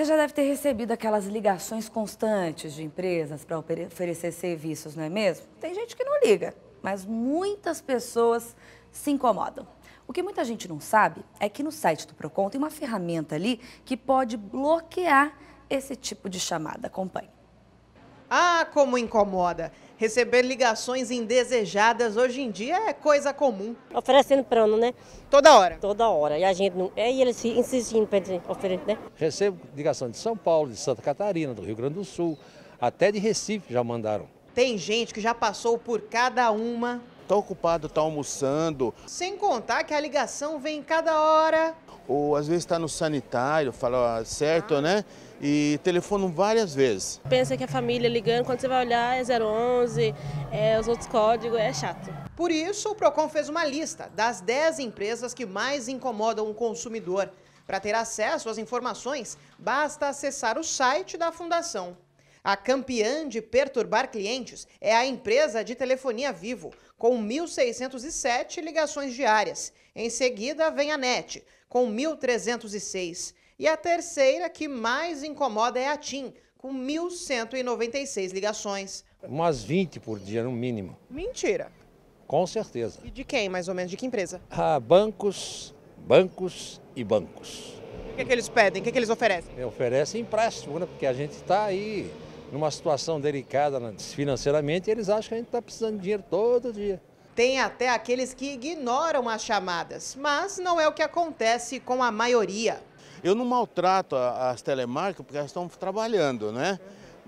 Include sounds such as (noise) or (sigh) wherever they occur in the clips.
Você já deve ter recebido aquelas ligações constantes de empresas para oferecer serviços, não é mesmo? Tem gente que não liga, mas muitas pessoas se incomodam. O que muita gente não sabe é que no site do Procon tem uma ferramenta ali que pode bloquear esse tipo de chamada. Acompanhe. Ah, como incomoda! Receber ligações indesejadas hoje em dia é coisa comum. Oferecendo plano, né? Toda hora? Toda hora. E a gente não. É, e eles insistindo para oferecer, né? Recebo ligação de São Paulo, de Santa Catarina, do Rio Grande do Sul, até de Recife já mandaram. Tem gente que já passou por cada uma. Tá ocupado, tá almoçando. Sem contar que a ligação vem cada hora ou às vezes está no sanitário, fala certo, né? E telefonam várias vezes. Pensa que a família ligando, quando você vai olhar é 011, é os outros códigos, é chato. Por isso, o Procon fez uma lista das 10 empresas que mais incomodam o consumidor. Para ter acesso às informações, basta acessar o site da Fundação. A campeã de perturbar clientes é a empresa de telefonia Vivo, com 1.607 ligações diárias. Em seguida vem a NET, com 1.306. E a terceira que mais incomoda é a TIM, com 1.196 ligações. Umas 20 por dia, no mínimo. Mentira. Com certeza. E de quem, mais ou menos? De que empresa? Ah, bancos, bancos e bancos. O que, é que eles pedem? O que, é que eles oferecem? Oferecem empréstimo, né? Porque a gente está aí numa situação delicada né, financeiramente, eles acham que a gente está precisando de dinheiro todo dia. Tem até aqueles que ignoram as chamadas, mas não é o que acontece com a maioria. Eu não maltrato as telemarcas porque elas estão trabalhando, né?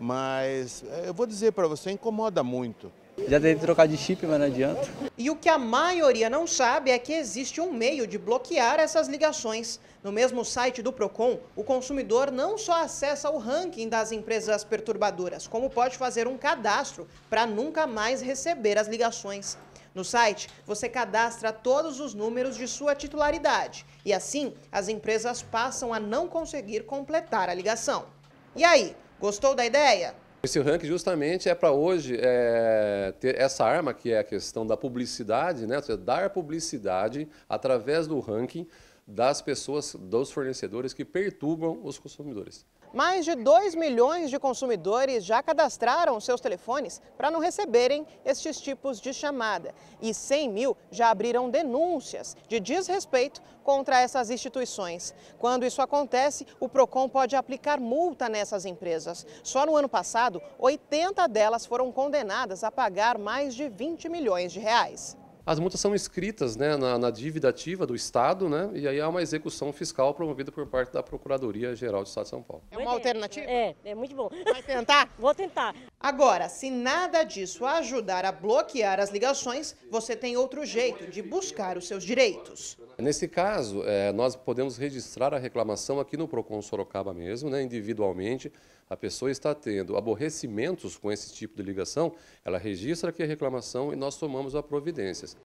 mas eh, eu vou dizer para você, incomoda muito. Já deve trocar de chip, mas não adianta. E o que a maioria não sabe é que existe um meio de bloquear essas ligações. No mesmo site do Procon, o consumidor não só acessa o ranking das empresas perturbadoras, como pode fazer um cadastro para nunca mais receber as ligações. No site, você cadastra todos os números de sua titularidade e assim as empresas passam a não conseguir completar a ligação. E aí, Gostou da ideia? Esse ranking justamente é para hoje é, ter essa arma que é a questão da publicidade, né? Ou seja, dar publicidade através do ranking das pessoas, dos fornecedores que perturbam os consumidores. Mais de 2 milhões de consumidores já cadastraram seus telefones para não receberem estes tipos de chamada. E 100 mil já abriram denúncias de desrespeito contra essas instituições. Quando isso acontece, o PROCON pode aplicar multa nessas empresas. Só no ano passado, 80 delas foram condenadas a pagar mais de 20 milhões de reais. As multas são inscritas né, na, na, dívida ativa do Estado, né, e aí há uma execução fiscal promovida por parte da Procuradoria Geral do Estado de São Paulo. É uma é alternativa? É, é muito bom. Vai tentar? (laughs) Vou tentar. Agora, se nada disso ajudar a bloquear as ligações, você tem outro jeito de buscar os seus direitos. Nesse caso, é, nós podemos registrar a reclamação aqui no PROCON Sorocaba mesmo, né? individualmente. A pessoa está tendo aborrecimentos com esse tipo de ligação, ela registra aqui a reclamação e nós tomamos a providências.